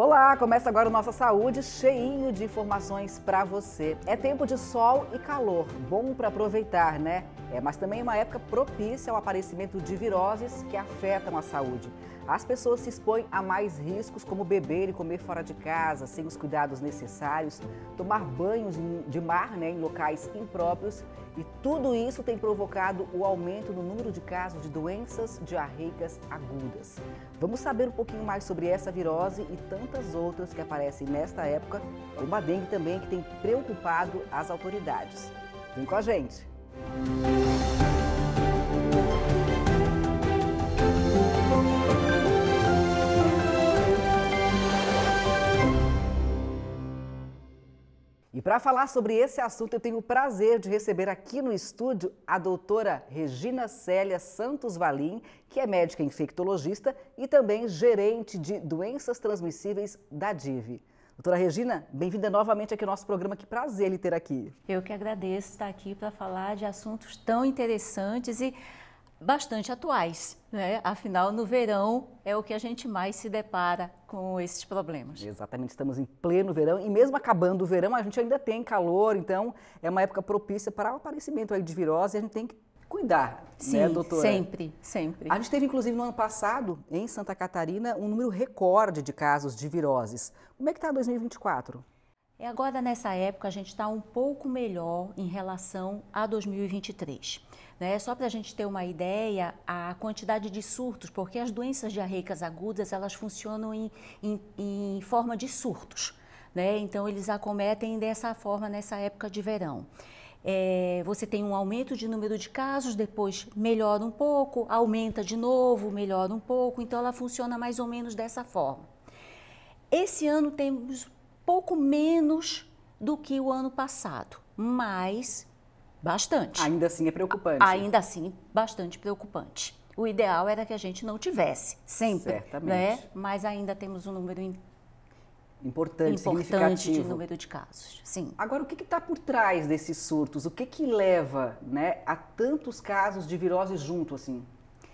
Olá, começa agora o Nossa Saúde, cheinho de informações para você. É tempo de sol e calor, bom para aproveitar, né? É, mas também é uma época propícia ao aparecimento de viroses que afetam a saúde. As pessoas se expõem a mais riscos, como beber e comer fora de casa, sem os cuidados necessários, tomar banhos de mar né, em locais impróprios, e tudo isso tem provocado o aumento no número de casos de doenças diarreicas agudas. Vamos saber um pouquinho mais sobre essa virose e tantas outras que aparecem nesta época, como a dengue também, que tem preocupado as autoridades. Vem com a gente! Música E para falar sobre esse assunto, eu tenho o prazer de receber aqui no estúdio a doutora Regina Célia Santos Valim, que é médica infectologista e também gerente de doenças transmissíveis da DIV. Doutora Regina, bem-vinda novamente aqui ao nosso programa. Que prazer lhe ter aqui. Eu que agradeço estar aqui para falar de assuntos tão interessantes e bastante atuais, né? Afinal, no verão é o que a gente mais se depara com esses problemas. Exatamente, estamos em pleno verão e mesmo acabando o verão, a gente ainda tem calor, então é uma época propícia para o aparecimento de virose e a gente tem que cuidar, né, Sim, né, doutora? sempre, sempre. A gente teve, inclusive, no ano passado, em Santa Catarina, um número recorde de casos de viroses. Como é que está 2024? É agora, nessa época, a gente está um pouco melhor em relação a 2023. Né? Só para a gente ter uma ideia, a quantidade de surtos, porque as doenças diarreicas agudas, elas funcionam em, em, em forma de surtos. Né? Então, eles acometem dessa forma nessa época de verão. É, você tem um aumento de número de casos, depois melhora um pouco, aumenta de novo, melhora um pouco, então ela funciona mais ou menos dessa forma. Esse ano temos pouco menos do que o ano passado, mas Bastante. Ainda assim é preocupante. Ainda assim, bastante preocupante. O ideal era que a gente não tivesse, sempre. Certamente. Né? Mas ainda temos um número in... importante, importante de número de casos. Sim. Agora, o que está por trás desses surtos? O que, que leva né, a tantos casos de virose junto assim?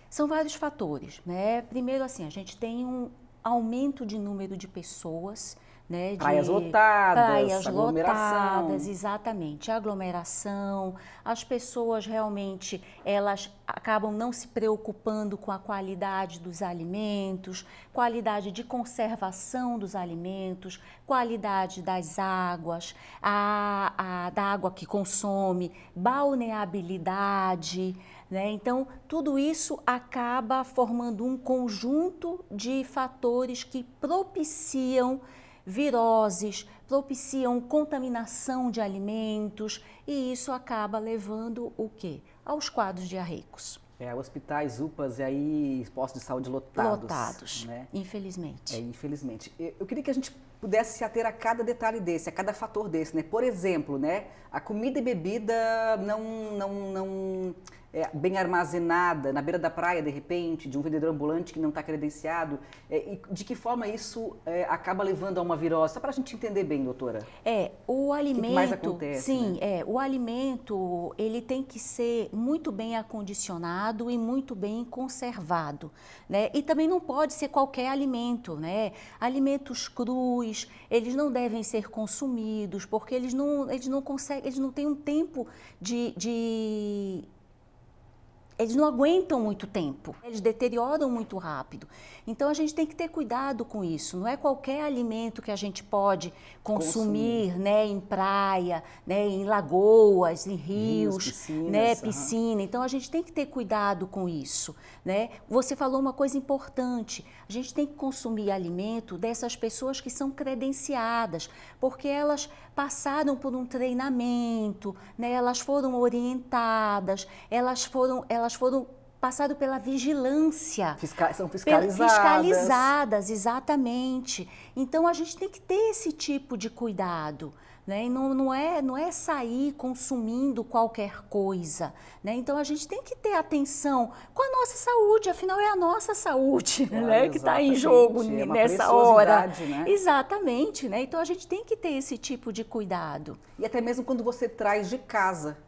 São vários fatores. Né? Primeiro, assim, a gente tem um aumento de número de pessoas né, de praias lotadas, praias lotadas, exatamente, aglomeração. As pessoas realmente elas acabam não se preocupando com a qualidade dos alimentos, qualidade de conservação dos alimentos, qualidade das águas, a, a da água que consome, balneabilidade. Né? Então, tudo isso acaba formando um conjunto de fatores que propiciam viroses, propiciam contaminação de alimentos e isso acaba levando o quê? Aos quadros diarreicos. É, hospitais, UPAs e aí postos de saúde lotados. Lotados, né? infelizmente. É, infelizmente. Eu queria que a gente pudesse se ater a cada detalhe desse, a cada fator desse, né? Por exemplo, né? A comida e bebida não, não, não é, bem armazenada na beira da praia, de repente, de um vendedor ambulante que não está credenciado. É, de que forma isso é, acaba levando a uma virose? Só para a gente entender bem, doutora. É, o alimento. O que mais acontece? Sim, né? é, o alimento ele tem que ser muito bem acondicionado e muito bem conservado, né? E também não pode ser qualquer alimento, né? Alimentos crus alimentos, eles não devem ser consumidos, porque eles não, eles não conseguem, eles não têm um tempo de, de eles não aguentam muito tempo, eles deterioram muito rápido. Então a gente tem que ter cuidado com isso. Não é qualquer alimento que a gente pode consumir, consumir. né, em praia, né, em lagoas, em rios, rios piscinas, né, piscina. Então a gente tem que ter cuidado com isso, né? Você falou uma coisa importante. A gente tem que consumir alimento dessas pessoas que são credenciadas, porque elas passaram por um treinamento, né? Elas foram orientadas, elas foram elas elas foram passado pela vigilância. Fisca são fiscalizadas. Fiscalizadas, exatamente. Então a gente tem que ter esse tipo de cuidado. Né? E não, não, é, não é sair consumindo qualquer coisa. Né? Então a gente tem que ter atenção com a nossa saúde, afinal é a nossa saúde ah, né? que está em jogo é nessa hora. Né? Exatamente. Né? Então a gente tem que ter esse tipo de cuidado. E até mesmo quando você traz de casa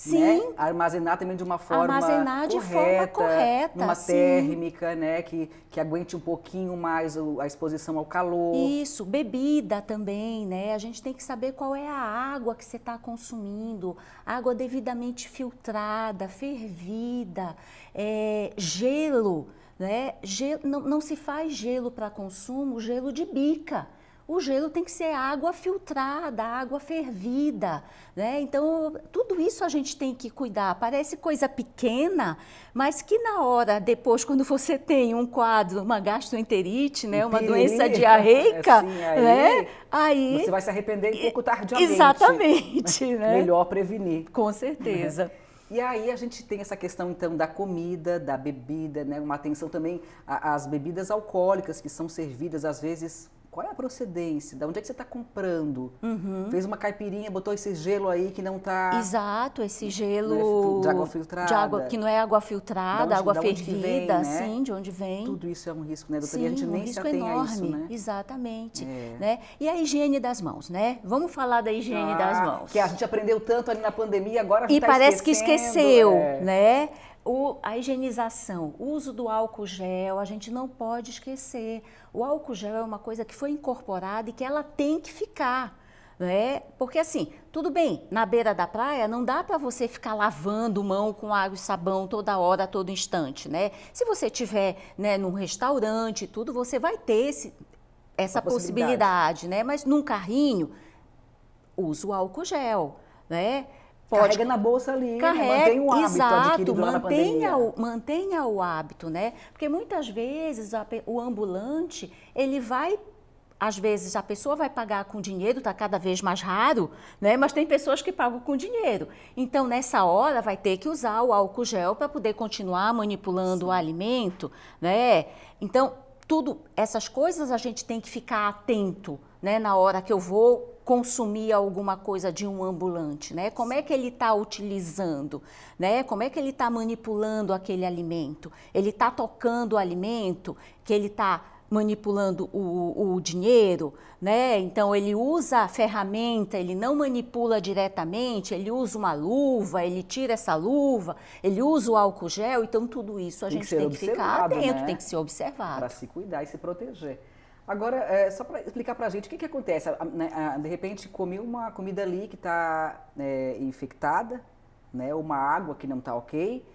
né? Sim. Né? Armazenar também de uma forma Armazenar de correta, forma correta. uma térmica, né? Que, que aguente um pouquinho mais a exposição ao calor. Isso, bebida também, né? A gente tem que saber qual é a água que você está consumindo. Água devidamente filtrada, fervida, é, gelo, né? Gelo, não, não se faz gelo para consumo, gelo de bica o gelo tem que ser água filtrada, água fervida, né? Então, tudo isso a gente tem que cuidar. Parece coisa pequena, mas que na hora, depois, quando você tem um quadro, uma gastroenterite, né? Uma doença diarreica, assim, aí, né? Aí... Você vai se arrepender um pouco tardiamente. Exatamente, né? Melhor prevenir. Com certeza. E aí a gente tem essa questão então da comida, da bebida, né? Uma atenção também às bebidas alcoólicas que são servidas às vezes qual é a procedência? Da onde é que você está comprando? Uhum. Fez uma caipirinha, botou esse gelo aí que não está. Exato, esse né, gelo é, de água filtrada, de água, que não é água filtrada, onde, água fervida, vem, né? sim, de onde vem. Tudo isso é um risco, né, doutora? Sim, a gente um nem risco se enorme, isso, né? Exatamente. É. Né? E a higiene das mãos, né? Vamos falar da higiene ah, das mãos. Que a gente aprendeu tanto ali na pandemia, agora a gente e tá parece esquecendo, que esqueceu, é. né? O, a higienização, o uso do álcool gel, a gente não pode esquecer. O álcool gel é uma coisa que foi incorporada e que ela tem que ficar. Né? Porque assim, tudo bem, na beira da praia não dá para você ficar lavando mão com água e sabão toda hora, todo instante, né? Se você tiver, né, num restaurante e tudo, você vai ter esse, essa possibilidade. possibilidade, né? Mas num carrinho, usa o álcool gel, né? Pode. Carrega na bolsa ali, né? Carrega, mantém o hábito exato, mantenha o, mantenha o hábito, né? Porque muitas vezes a, o ambulante, ele vai às vezes a pessoa vai pagar com dinheiro, está cada vez mais raro, né? Mas tem pessoas que pagam com dinheiro. Então, nessa hora, vai ter que usar o álcool gel para poder continuar manipulando Sim. o alimento, né? Então, tudo, essas coisas a gente tem que ficar atento, né? Na hora que eu vou consumir alguma coisa de um ambulante, né? Como é que ele está utilizando, né? Como é que ele está manipulando aquele alimento? Ele está tocando o alimento que ele está manipulando o, o, dinheiro, né? Então ele usa a ferramenta, ele não manipula diretamente, ele usa uma luva, ele tira essa luva, ele usa o álcool gel, então tudo isso a tem gente que tem que ficar atento, né? tem que ser observado. Para se cuidar e se proteger. Agora, é, só para explicar para a gente, o que, que acontece? Né, de repente, comeu uma comida ali que está é, infectada, né? uma água que não está ok.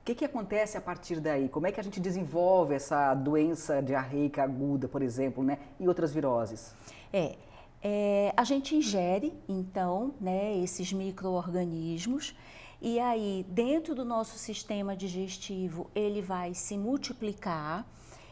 O que, que acontece a partir daí? Como é que a gente desenvolve essa doença diarreica aguda, por exemplo, né? e outras viroses? É, é, a gente ingere, então, né, esses micro-organismos e aí, dentro do nosso sistema digestivo, ele vai se multiplicar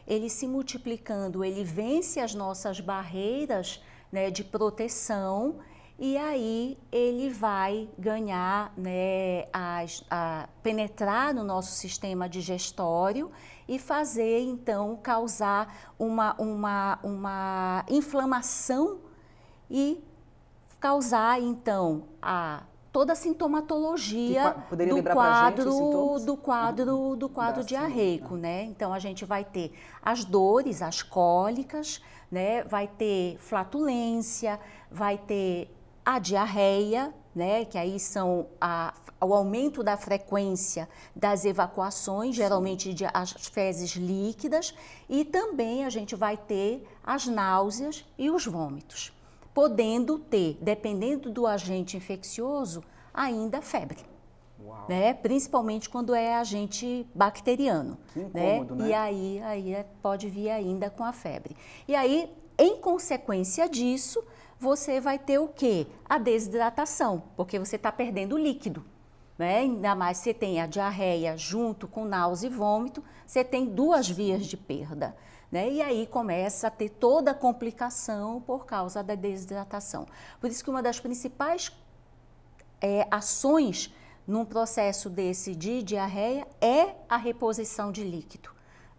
ele se multiplicando, ele vence as nossas barreiras né, de proteção e aí ele vai ganhar, né, a, a, penetrar no nosso sistema digestório e fazer então causar uma, uma, uma inflamação e causar então a toda a sintomatologia do quadro, gente, uhum. do quadro do quadro da diarreico, sim. né? Então a gente vai ter as dores, as cólicas, né? Vai ter flatulência, vai ter a diarreia, né? Que aí são a, o aumento da frequência das evacuações, geralmente de, as fezes líquidas, e também a gente vai ter as náuseas e os vômitos podendo ter, dependendo do agente infeccioso, ainda febre. Né? Principalmente quando é agente bacteriano. Que né? incômodo, né? E aí, aí é, pode vir ainda com a febre. E aí, em consequência disso, você vai ter o quê? A desidratação, porque você está perdendo líquido. Né? Ainda mais você tem a diarreia junto com náusea e vômito, você tem duas vias de perda. Né? E aí começa a ter toda a complicação por causa da desidratação. Por isso que uma das principais é, ações num processo desse de diarreia é a reposição de líquido,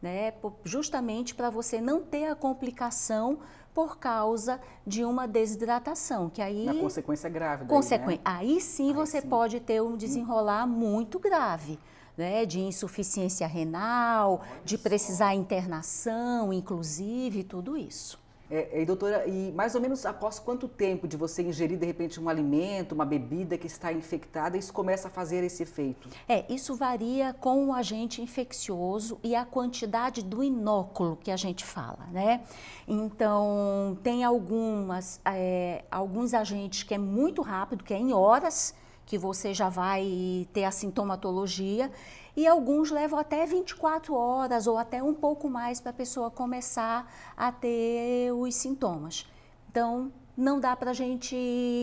né? justamente para você não ter a complicação por causa de uma desidratação, que aí... Na consequência grave. Daí, né? Aí sim aí você sim. pode ter um desenrolar muito grave né, de insuficiência renal, de precisar internação, inclusive, tudo isso. É, é, e doutora, e mais ou menos após quanto tempo de você ingerir de repente um alimento, uma bebida que está infectada, isso começa a fazer esse efeito? É, isso varia com o agente infeccioso e a quantidade do inóculo que a gente fala, né? Então, tem algumas, é, alguns agentes que é muito rápido, que é em horas, que você já vai ter a sintomatologia, e alguns levam até 24 horas ou até um pouco mais para a pessoa começar a ter os sintomas. Então, não dá para a gente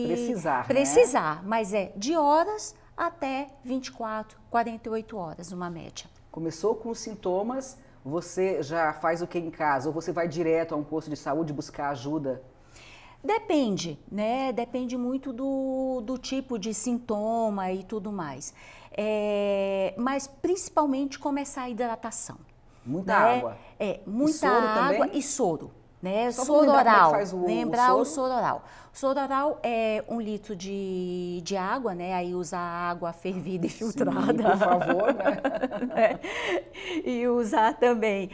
precisar, né? precisar né? mas é de horas até 24, 48 horas, uma média. Começou com sintomas, você já faz o que em casa ou você vai direto a um posto de saúde buscar ajuda? Depende, né? Depende muito do, do tipo de sintoma e tudo mais. É, mas principalmente começar é a hidratação. Muita né? água. É, muita e água também? e soro. Né? soro é oral. O, lembrar o soro? o soro oral. soro oral é um litro de, de água, né? Aí usa água fervida e filtrada. Sim, por favor, né? É. E usar também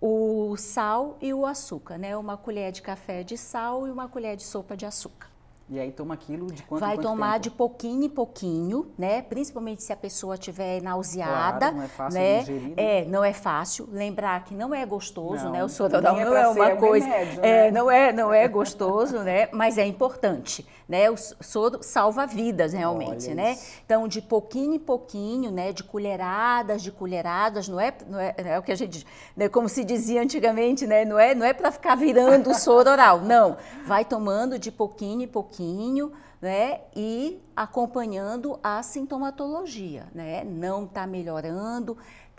o sal e o açúcar, né? Uma colher de café de sal e uma colher de sopa de açúcar. E aí toma aquilo de quanto Vai quanto tomar tempo? de pouquinho em pouquinho, né? Principalmente se a pessoa tiver nauseada. Claro, não é fácil né? Digerir, né? É, não é fácil. Lembrar que não é gostoso, não, né? O soro é não é, não é uma coisa. Remédio, é, né? é, não é, não é gostoso, né? Mas é importante né? O soro salva vidas realmente, né? Então, de pouquinho em pouquinho, né? De colheradas, de colheradas, não é, não é, não é o que a gente, né? como se dizia antigamente, né? Não é, não é para ficar virando o soro oral, não. Vai tomando de pouquinho em pouquinho, né? E acompanhando a sintomatologia, né? Não está melhorando,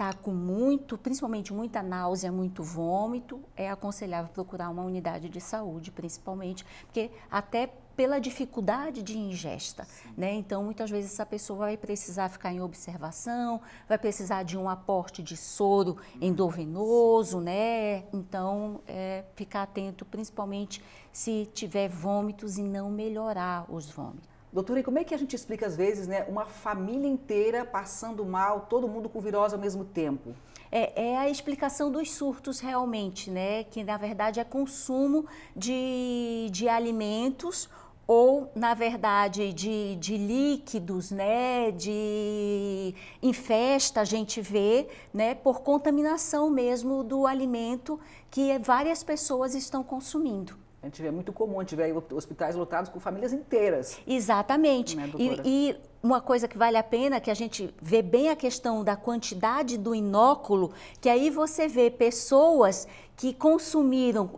está com muito, principalmente muita náusea, muito vômito, é aconselhável procurar uma unidade de saúde, principalmente, porque até pela dificuldade de ingesta, né? Então, muitas vezes essa pessoa vai precisar ficar em observação, vai precisar de um aporte de soro hum, endovenoso, Sim. né? Então, é, ficar atento, principalmente se tiver vômitos e não melhorar os vômitos. Doutora, e como é que a gente explica, às vezes, né, uma família inteira passando mal, todo mundo com virose ao mesmo tempo? É, é, a explicação dos surtos realmente, né? Que na verdade é consumo de, de alimentos ou, na verdade, de, de líquidos, né? De em festa a gente vê, né? Por contaminação mesmo do alimento que várias pessoas estão consumindo. A gente vê é muito comum, a gente vê hospitais lotados com famílias inteiras. Exatamente. Né, e, e, uma coisa que vale a pena, é que a gente vê bem a questão da quantidade do inóculo, que aí você vê pessoas que consumiram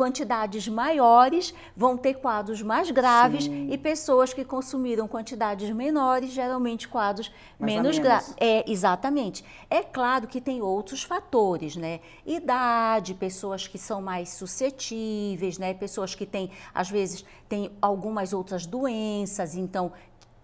quantidades maiores vão ter quadros mais graves Sim. e pessoas que consumiram quantidades menores, geralmente quadros Mais menos, graves. É, exatamente. É claro que tem outros fatores, né? Idade, pessoas que são mais suscetíveis, né? Pessoas que têm, às vezes, têm algumas outras doenças, então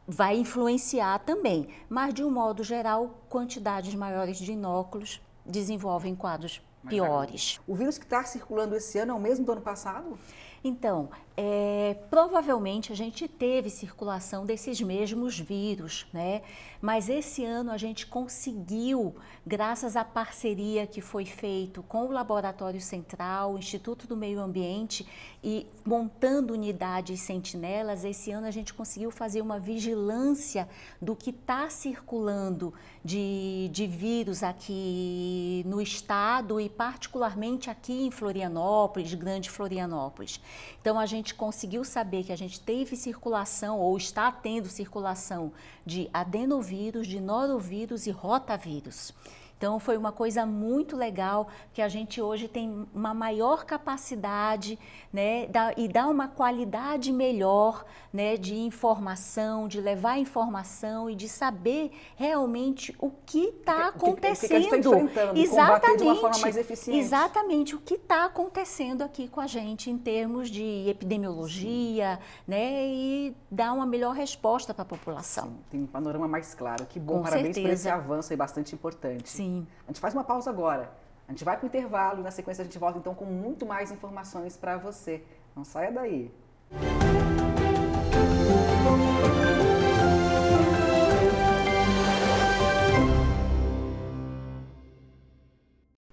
vai influenciar também. Mas, de um modo geral, quantidades maiores de inóculos desenvolvem quadros é piores. O vírus que está circulando esse ano é o mesmo do ano passado? Então, é, provavelmente a gente teve circulação desses mesmos vírus, né? Mas esse ano a gente conseguiu, graças à parceria que foi feita com o Laboratório Central, o Instituto do Meio Ambiente e montando unidades sentinelas, esse ano a gente conseguiu fazer uma vigilância do que está circulando de, de vírus aqui no estado e particularmente aqui em Florianópolis, Grande Florianópolis. Então a gente conseguiu saber que a gente teve circulação ou está tendo circulação de adenovírus, de norovírus e rotavírus. Então foi uma coisa muito legal que a gente hoje tem uma maior capacidade, né, e dá uma qualidade melhor, né, de informação, de levar informação e de saber realmente o que está acontecendo. O que, é, o que é, está é enfrentando, exatamente, de uma forma mais eficiente. Exatamente, o que está acontecendo aqui com a gente em termos de epidemiologia, né, e dar uma melhor resposta para a população. Sim, tem um panorama mais claro. Que bom, com parabéns certeza. por esse avanço é bastante importante. Sim. Sim. A gente faz uma pausa agora. A gente vai para o intervalo e na sequência a gente volta então com muito mais informações para você. Não saia daí.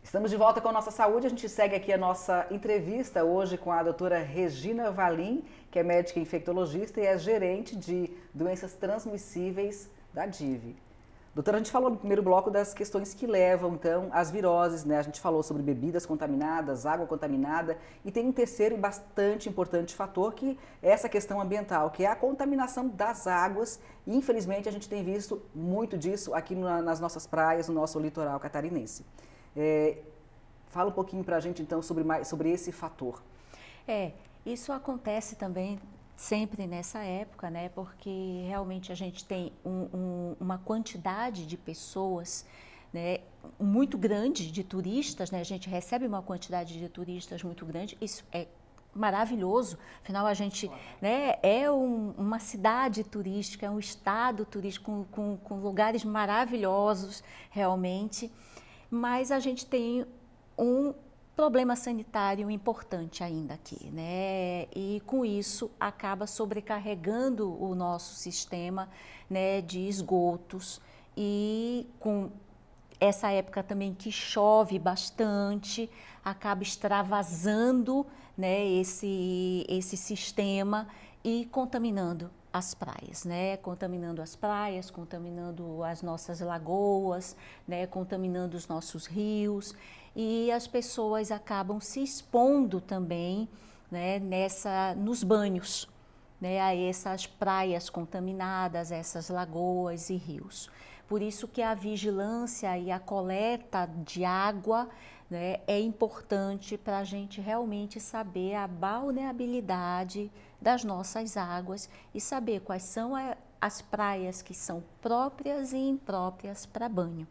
Estamos de volta com a nossa saúde. A gente segue aqui a nossa entrevista hoje com a doutora Regina Valim, que é médica infectologista e é gerente de doenças transmissíveis da DIV. Doutora, a gente falou no primeiro bloco das questões que levam, então, às viroses, né? A gente falou sobre bebidas contaminadas, água contaminada, e tem um terceiro e bastante importante fator, que é essa questão ambiental, que é a contaminação das águas. E, infelizmente, a gente tem visto muito disso aqui na, nas nossas praias, no nosso litoral catarinense. É, fala um pouquinho para a gente, então, sobre, sobre esse fator. É, isso acontece também sempre nessa época, né? Porque realmente a gente tem um, um, uma quantidade de pessoas, né? Muito grande de turistas, né? A gente recebe uma quantidade de turistas muito grande. Isso é maravilhoso. Afinal, a gente claro. né, é um, uma cidade turística, é um estado turístico com, com, com lugares maravilhosos, realmente. Mas a gente tem um problema sanitário importante ainda aqui, né? E com isso acaba sobrecarregando o nosso sistema, né, de esgotos e com essa época também que chove bastante, acaba extravasando, né, esse esse sistema e contaminando as praias, né? Contaminando as praias, contaminando as nossas lagoas, né? Contaminando os nossos rios e as pessoas acabam se expondo também, né? Nessa, nos banhos, né? A essas praias contaminadas, essas lagoas e rios. Por isso que a vigilância e a coleta de água né, é importante para a gente realmente saber a balneabilidade das nossas águas e saber quais são a, as praias que são próprias e impróprias para banho.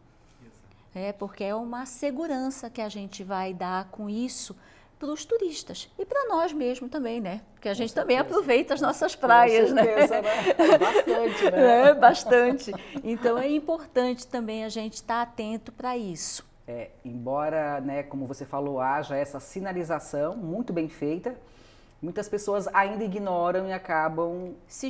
É, porque é uma segurança que a gente vai dar com isso para os turistas e para nós mesmo também, né? Porque a gente certeza. também aproveita as nossas praias, com né? certeza, né? né? Bastante, né? É, bastante. Então é importante também a gente estar tá atento para isso. É, embora, né, como você falou, haja essa sinalização muito bem feita, muitas pessoas ainda ignoram e acabam se expondo. Se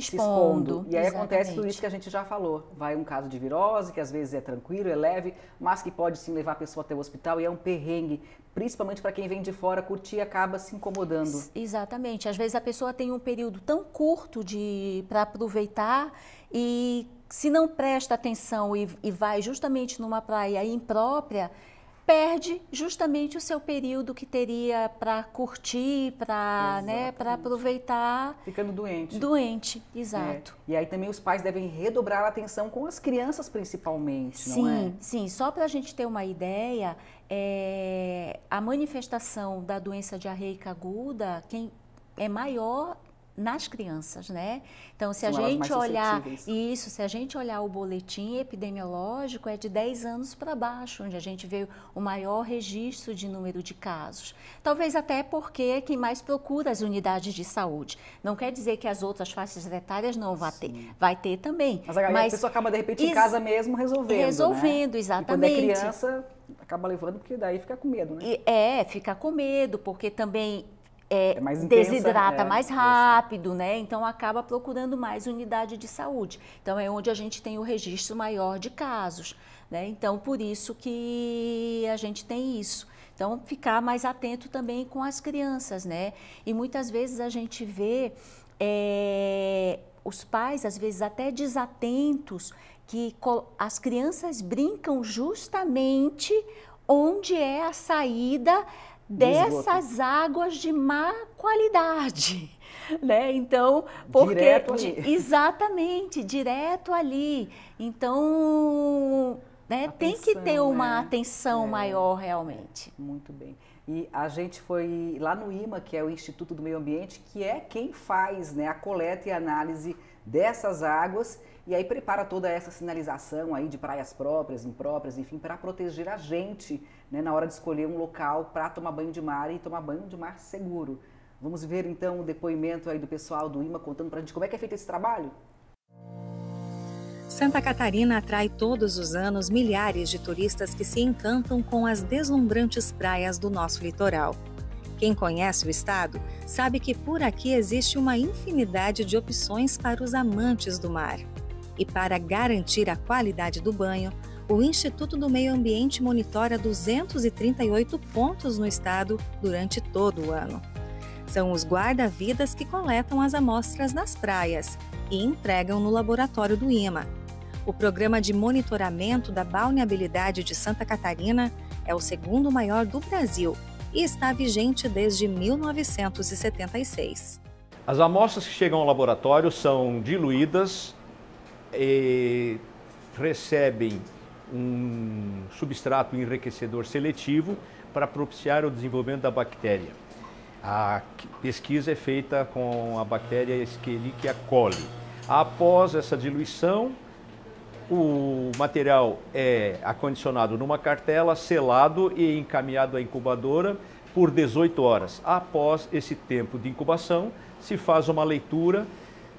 expondo. E aí Exatamente. acontece tudo isso que a gente já falou. Vai um caso de virose, que às vezes é tranquilo, é leve, mas que pode sim levar a pessoa até o hospital e é um perrengue, principalmente para quem vem de fora curtir acaba se incomodando. Exatamente. Às vezes a pessoa tem um período tão curto de para aproveitar e se não presta atenção e, e vai justamente numa praia imprópria, perde justamente o seu período que teria para curtir, para né, aproveitar. Ficando doente. Doente, exato. É. E aí também os pais devem redobrar a atenção com as crianças principalmente, sim, não é? Sim, só para a gente ter uma ideia, é, a manifestação da doença diarreica aguda, quem é maior nas crianças, né? Então, se São a gente olhar isso, se a gente olhar o boletim epidemiológico, é de 10 anos para baixo, onde a gente vê o maior registro de número de casos. Talvez até porque é quem mais procura as unidades de saúde. Não quer dizer que as outras faixas etárias não vá ter, vai ter também. Mas, a, mas a pessoa acaba de repente em casa mesmo resolvendo, né? Resolvendo, né? exatamente. E quando é criança, acaba levando porque daí fica com medo, né? E, é, fica com medo, porque também é, é, mais intensa, desidrata é, mais rápido, né? Então acaba procurando mais unidade de saúde. Então é onde a gente tem o registro maior de casos, né? Então por isso que a gente tem isso. Então ficar mais atento também com as crianças, né? E muitas vezes a gente vê é, os pais, às vezes até desatentos, que as crianças brincam justamente onde é a saída dessas águas de má qualidade. Né? Então, porque direto ali. exatamente, direto ali. Então, né, atenção, tem que ter uma né? atenção é, maior realmente. Muito bem. E a gente foi lá no IMA, que é o Instituto do Meio Ambiente, que é quem faz né, a coleta e análise dessas águas e aí prepara toda essa sinalização aí de praias próprias, impróprias, enfim, para proteger a gente né, na hora de escolher um local para tomar banho de mar e tomar banho de mar seguro. Vamos ver então o depoimento aí do pessoal do IMA contando para a gente como é que é feito esse trabalho? Santa Catarina atrai todos os anos milhares de turistas que se encantam com as deslumbrantes praias do nosso litoral. Quem conhece o estado sabe que por aqui existe uma infinidade de opções para os amantes do mar. E para garantir a qualidade do banho, o Instituto do Meio Ambiente monitora 238 pontos no estado durante todo o ano. São os guarda-vidas que coletam as amostras nas praias e entregam no laboratório do IMA. O programa de monitoramento da balneabilidade de Santa Catarina é o segundo maior do Brasil e está vigente desde 1976. As amostras que chegam ao laboratório são diluídas e recebem um substrato enriquecedor seletivo para propiciar o desenvolvimento da bactéria. A pesquisa é feita com a bactéria Escherichia coli. Após essa diluição, o material é acondicionado numa cartela, selado e encaminhado à incubadora por 18 horas. Após esse tempo de incubação, se faz uma leitura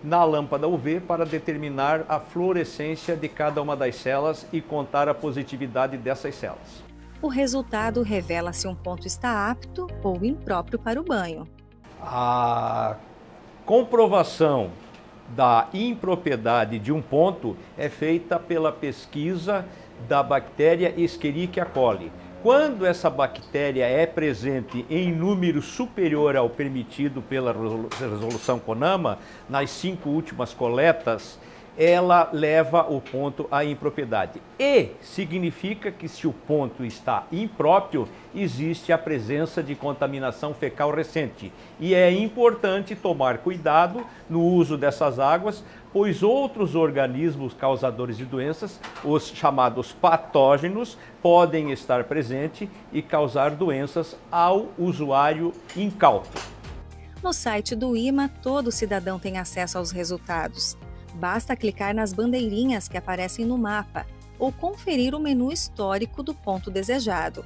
na lâmpada UV para determinar a fluorescência de cada uma das células e contar a positividade dessas células. O resultado revela se um ponto está apto ou impróprio para o banho. A comprovação da impropriedade de um ponto é feita pela pesquisa da bactéria Escherichia coli. Quando essa bactéria é presente em número superior ao permitido pela resolução CONAMA, nas cinco últimas coletas ela leva o ponto à impropriedade. E significa que se o ponto está impróprio, existe a presença de contaminação fecal recente. E é importante tomar cuidado no uso dessas águas, pois outros organismos causadores de doenças, os chamados patógenos, podem estar presentes e causar doenças ao usuário incauto. No site do IMA, todo cidadão tem acesso aos resultados. Basta clicar nas bandeirinhas que aparecem no mapa ou conferir o menu histórico do ponto desejado.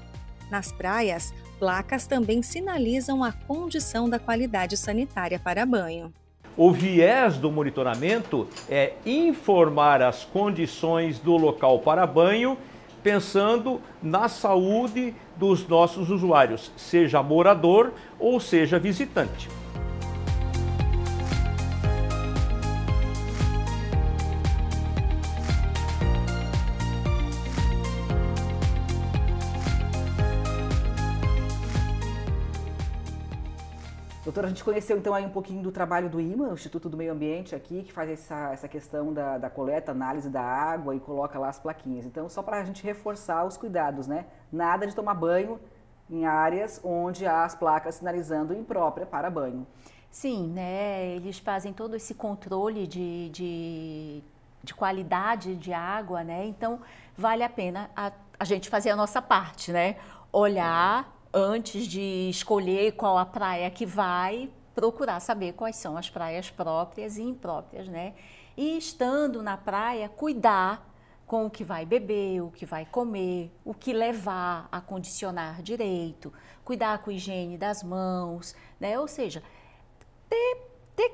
Nas praias, placas também sinalizam a condição da qualidade sanitária para banho. O viés do monitoramento é informar as condições do local para banho, pensando na saúde dos nossos usuários, seja morador ou seja visitante. Doutora, a gente conheceu então aí um pouquinho do trabalho do IMA, o Instituto do Meio Ambiente aqui, que faz essa, essa questão da, da coleta, análise da água e coloca lá as plaquinhas. Então, só para a gente reforçar os cuidados, né? Nada de tomar banho em áreas onde há as placas sinalizando imprópria para banho. Sim, né? Eles fazem todo esse controle de, de, de qualidade de água, né? Então, vale a pena a, a gente fazer a nossa parte, né? Olhar antes de escolher qual a praia que vai, procurar saber quais são as praias próprias e impróprias, né? E estando na praia, cuidar com o que vai beber, o que vai comer, o que levar a condicionar direito, cuidar com a higiene das mãos, né? Ou seja, ter, ter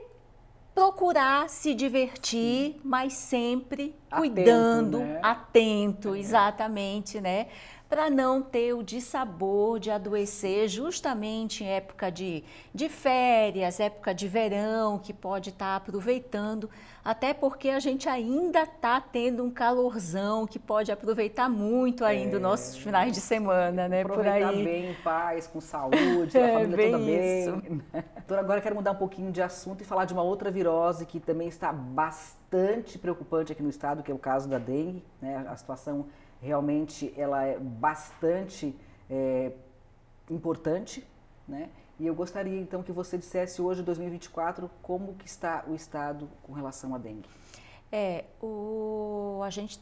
procurar se divertir, mas sempre cuidando, atento, né? atento é. exatamente, né? para não ter o dissabor de adoecer justamente em época de, de férias, época de verão, que pode estar tá aproveitando, até porque a gente ainda está tendo um calorzão que pode aproveitar muito ainda é. os nossos finais de semana, né? Aproveitar Por aí. bem, em paz, com saúde, é, a família bem toda isso. bem. Né? Então agora quero mudar um pouquinho de assunto e falar de uma outra virose que também está bastante preocupante aqui no estado, que é o caso da dengue, né? A situação realmente ela é bastante é, importante, né? E eu gostaria então que você dissesse hoje, 2024, como que está o estado com relação à dengue. É, o, a gente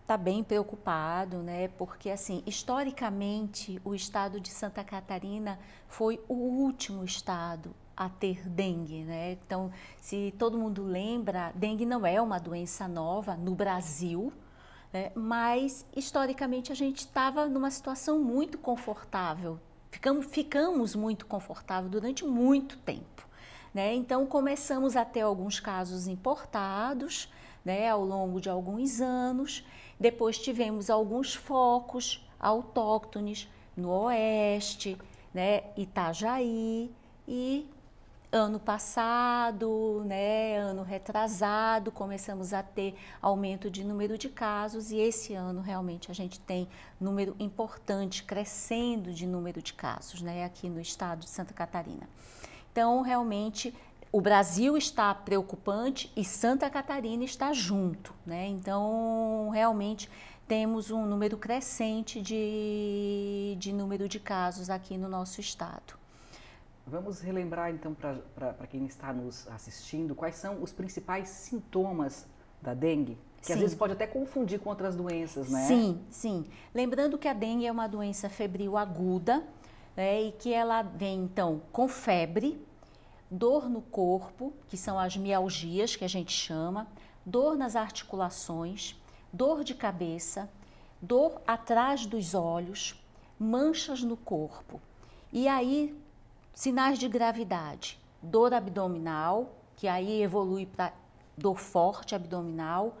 está bem preocupado, né? Porque assim, historicamente, o estado de Santa Catarina foi o último estado a ter dengue, né? Então, se todo mundo lembra, dengue não é uma doença nova no Brasil. Né? Mas, historicamente, a gente estava numa situação muito confortável. Ficamos, ficamos muito confortável durante muito tempo. Né? Então, começamos a ter alguns casos importados né, ao longo de alguns anos. Depois tivemos alguns focos autóctones no Oeste, né, Itajaí e ano passado, né, ano retrasado, começamos a ter aumento de número de casos e esse ano realmente a gente tem número importante crescendo de número de casos, né, aqui no estado de Santa Catarina. Então, realmente o Brasil está preocupante e Santa Catarina está junto, né? Então, realmente temos um número crescente de, de número de casos aqui no nosso estado. Vamos relembrar então para quem está nos assistindo quais são os principais sintomas da dengue, que sim. às vezes pode até confundir com outras doenças, né? Sim, sim. Lembrando que a dengue é uma doença febril aguda né, e que ela vem então com febre, dor no corpo, que são as mialgias que a gente chama, dor nas articulações, dor de cabeça, dor atrás dos olhos, manchas no corpo. E aí Sinais de gravidade: dor abdominal, que aí evolui para dor forte abdominal.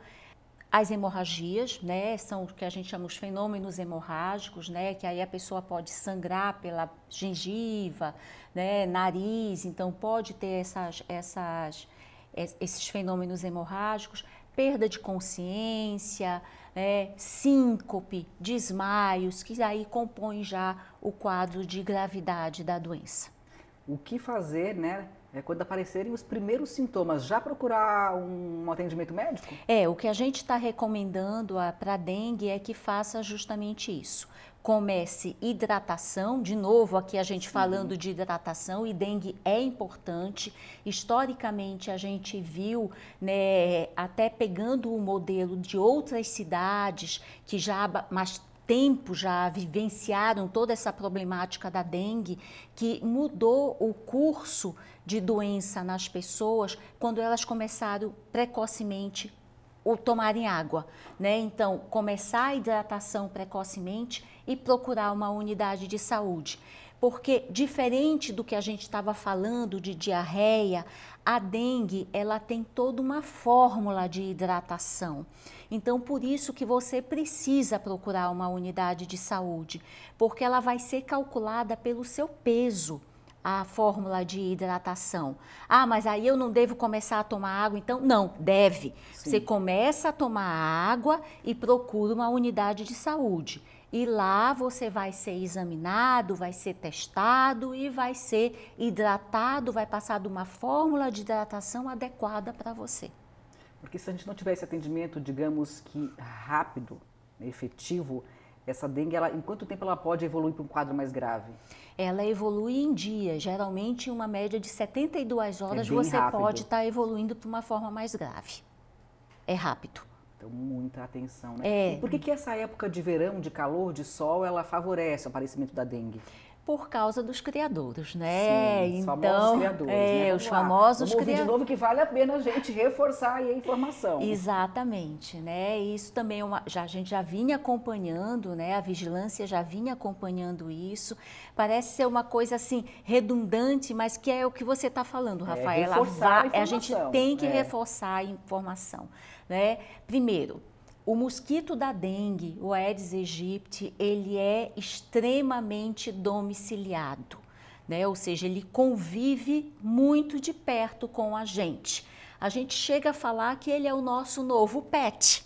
As hemorragias, né, são o que a gente chama os fenômenos hemorrágicos, né, que aí a pessoa pode sangrar pela gengiva, né, nariz, então pode ter essas, essas, esses fenômenos hemorrágicos, perda de consciência, né, síncope, desmaios, que aí compõem já o quadro de gravidade da doença o que fazer, né? É quando aparecerem os primeiros sintomas, já procurar um atendimento médico? É, o que a gente está recomendando para dengue é que faça justamente isso. Comece hidratação, de novo aqui a gente Sim. falando de hidratação e dengue é importante. Historicamente a gente viu, né, até pegando o modelo de outras cidades que já mas tempo já vivenciaram toda essa problemática da dengue, que mudou o curso de doença nas pessoas quando elas começaram precocemente o tomarem água, né? Então, começar a hidratação precocemente e procurar uma unidade de saúde porque diferente do que a gente estava falando de diarreia, a dengue ela tem toda uma fórmula de hidratação. Então, por isso que você precisa procurar uma unidade de saúde, porque ela vai ser calculada pelo seu peso a fórmula de hidratação. Ah, mas aí eu não devo começar a tomar água, então? Não, deve. Sim. Você começa a tomar água e procura uma unidade de saúde e lá você vai ser examinado, vai ser testado e vai ser hidratado, vai passar de uma fórmula de hidratação adequada para você. Porque se a gente não tiver esse atendimento, digamos que rápido, efetivo, essa dengue, ela, em quanto tempo ela pode evoluir para um quadro mais grave? Ela evolui em dias, geralmente uma média de 72 é horas é você rápido. pode estar tá evoluindo para uma forma mais grave. É rápido. Então, muita atenção, né? É. E por que, que essa época de verão, de calor, de sol, ela favorece o aparecimento da dengue? por causa dos criadores, né? Sim, os então, famosos criadores, né? é, né? os lá. famosos criadores. de novo que vale a pena a gente reforçar a informação. Exatamente, né? Isso também é uma, já a gente já vinha acompanhando, né? A vigilância já vinha acompanhando isso. Parece ser uma coisa assim redundante, mas que é o que você está falando, é, Rafaela. É, reforçar a, a, a gente tem que é. reforçar a informação. Né? Primeiro, o mosquito da dengue, o Aedes aegypti, ele é extremamente domiciliado, né? Ou seja, ele convive muito de perto com a gente. A gente chega a falar que ele é o nosso novo pet,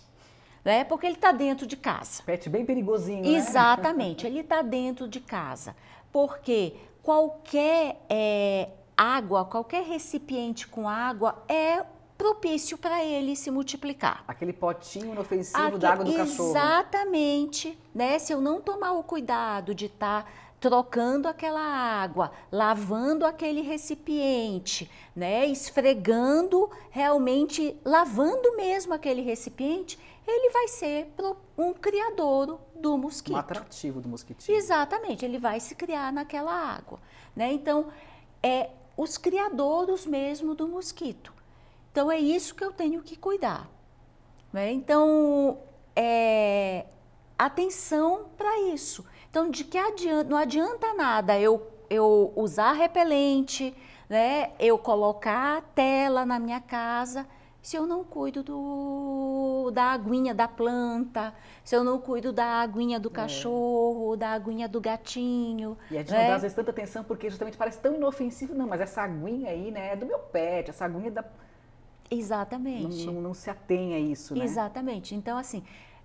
né? Porque ele está dentro de casa. Pet bem perigosinho, né? Exatamente, ele está dentro de casa. Porque qualquer é, água, qualquer recipiente com água é propício para ele se multiplicar. Aquele potinho inofensivo d'água do cachorro. Exatamente, né? Se eu não tomar o cuidado de estar tá trocando aquela água, lavando aquele recipiente, né? Esfregando realmente, lavando mesmo aquele recipiente, ele vai ser um criador do mosquito. Um atrativo do mosquitinho. Exatamente, ele vai se criar naquela água, né? Então, é os criadores mesmo do mosquito. Então, é isso que eu tenho que cuidar. Né? Então, é, atenção para isso. Então, de que adianta, não adianta nada eu, eu usar repelente, né? eu colocar tela na minha casa, se eu não cuido do, da aguinha da planta, se eu não cuido da aguinha do é. cachorro, é. da aguinha do gatinho. E a gente né? não dá às vezes tanta atenção porque justamente parece tão inofensivo, não, mas essa aguinha aí, né, é do meu pet, essa aguinha da Exatamente. Não, não, não se atém a isso, né? Exatamente. Então, assim,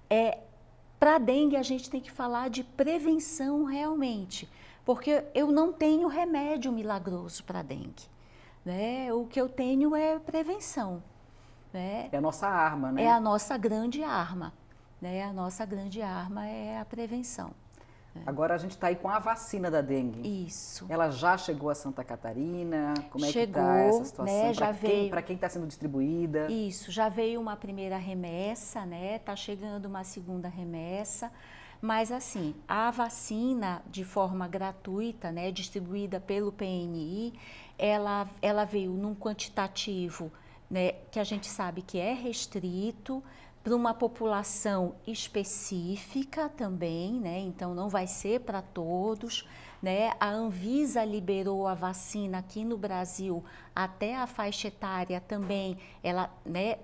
é, para dengue a gente tem que falar de prevenção realmente, porque eu não tenho remédio milagroso para dengue. Né? O que eu tenho é prevenção. Né? É a nossa arma, né? É a nossa grande arma. Né? A nossa grande arma é a prevenção. É. Agora a gente está aí com a vacina da dengue. Isso. Ela já chegou a Santa Catarina? Como é que está essa situação? Né, Para quem está sendo distribuída? Isso, já veio uma primeira remessa, né? Está chegando uma segunda remessa. Mas assim, a vacina de forma gratuita, né, distribuída pelo PNI, ela, ela veio num quantitativo né, que a gente sabe que é restrito, para uma população específica também, né? Então não vai ser para todos, né? A Anvisa liberou a vacina aqui no Brasil até a faixa etária também, ela, né,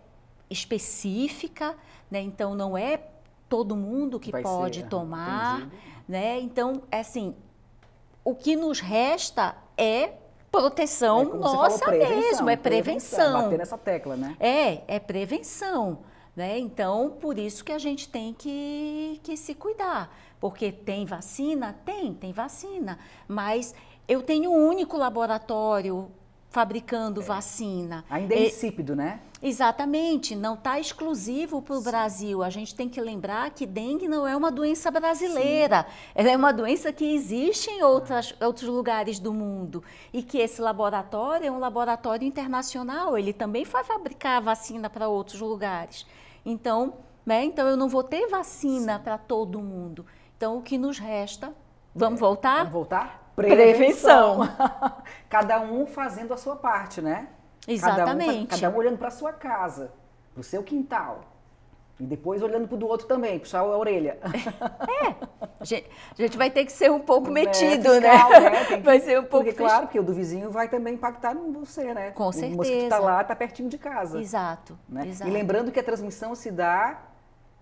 específica, né? Então não é todo mundo que vai pode ser, tomar, né? Então, é assim, o que nos resta é proteção é nossa falou, mesmo, é prevenção. prevenção. É bater nessa tecla, né? É, é prevenção. Né? Então, por isso que a gente tem que, que se cuidar. Porque tem vacina? Tem, tem vacina. Mas eu tenho um único laboratório fabricando é. vacina. Ainda é insípido, é, né? Exatamente, não está exclusivo para o Brasil. A gente tem que lembrar que dengue não é uma doença brasileira, Sim. ela é uma doença que existe em outras, ah. outros lugares do mundo e que esse laboratório é um laboratório internacional, ele também vai fabricar vacina para outros lugares. Então, né? Então eu não vou ter vacina para todo mundo. Então o que nos resta? É, vamos é. voltar? Vamos voltar? Prevenção. Prevenção. cada um fazendo a sua parte, né? Exatamente. Cada um, cada um olhando para sua casa, para o seu quintal. E depois olhando pro do outro também, puxar a orelha. É. A gente, vai ter que ser um pouco é, metido, é, fiscal, né? né? Que, vai ser um pouco. Porque, fech... claro, que o do vizinho vai também impactar no você, né? Com tá certeza. O mosquito tá lá, tá pertinho de casa. Exato. Né? Exato. E lembrando que a transmissão se dá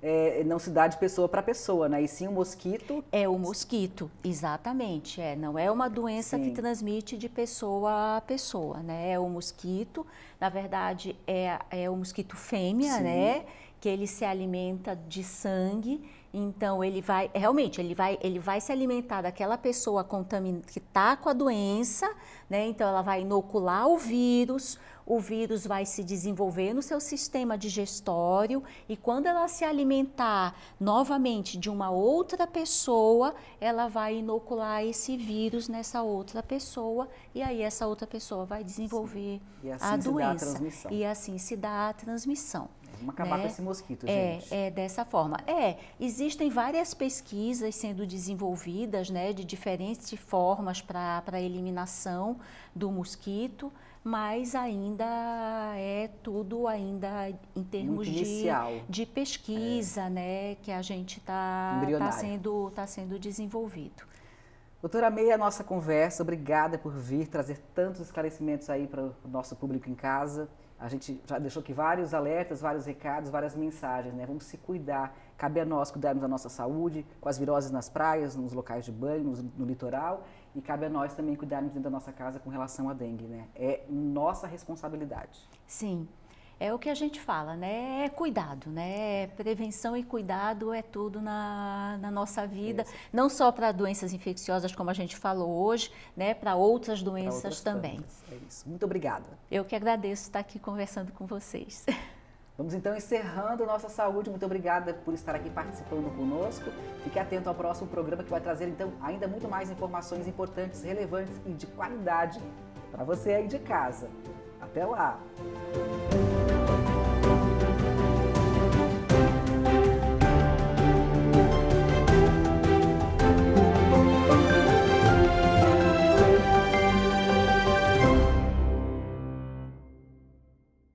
é, não se dá de pessoa para pessoa, né? E sim o mosquito. É o mosquito, exatamente. É, não é uma doença sim. que transmite de pessoa a pessoa, né? É o mosquito, na verdade, é, é o mosquito fêmea, sim. né? Que ele se alimenta de sangue então ele vai, realmente, ele vai, ele vai se alimentar daquela pessoa que está com a doença, né? Então ela vai inocular o vírus, o vírus vai se desenvolver no seu sistema digestório e quando ela se alimentar novamente de uma outra pessoa, ela vai inocular esse vírus nessa outra pessoa e aí essa outra pessoa vai desenvolver assim a doença. A e assim se dá a transmissão. Vamos acabar né? com esse mosquito, é, gente. É, dessa forma. É, existem várias pesquisas sendo desenvolvidas, né, de diferentes formas para a eliminação do mosquito, mas ainda é tudo ainda em termos de, de pesquisa, é. né, que a gente está tá, tá sendo, tá sendo desenvolvido. Doutora, amei a nossa conversa. Obrigada por vir trazer tantos esclarecimentos aí para o nosso público em casa. A gente já deixou aqui vários alertas, vários recados, várias mensagens, né? Vamos se cuidar. Cabe a nós cuidarmos da nossa saúde, com as viroses nas praias, nos locais de banho, no, no litoral. E cabe a nós também cuidarmos dentro da nossa casa com relação à dengue, né? É nossa responsabilidade. Sim é o que a gente fala, né? É cuidado, né? É prevenção e cuidado é tudo na, na nossa vida, não só para doenças infecciosas, como a gente falou hoje, né? Para outras doenças outras também. Tantas. É Muito obrigada. Eu que agradeço estar aqui conversando com vocês. Vamos então encerrando nossa saúde. Muito obrigada por estar aqui participando conosco. Fique atento ao próximo programa que vai trazer então ainda muito mais informações importantes, relevantes e de qualidade para você aí de casa. Até lá.